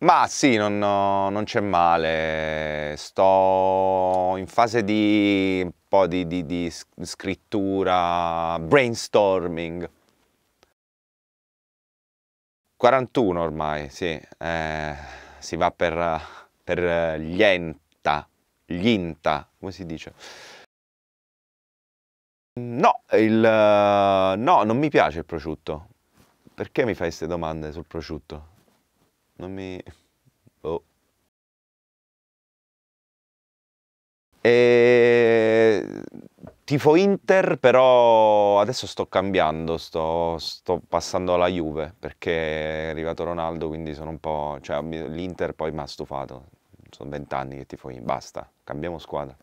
Ma sì, non, non c'è male, sto in fase di un po' di, di, di scrittura, brainstorming. 41 ormai, sì, eh, si va per, per eh, gli enta, gli inta, come si dice? No, il, eh, no, non mi piace il prosciutto. Perché mi fai queste domande sul prosciutto? non mi... Oh. E... Tifo Inter, però adesso sto cambiando, sto, sto, passando alla Juve, perché è arrivato Ronaldo, quindi sono un po'... Cioè, l'Inter poi mi ha stufato, sono vent'anni che tifo Inter, basta, cambiamo squadra.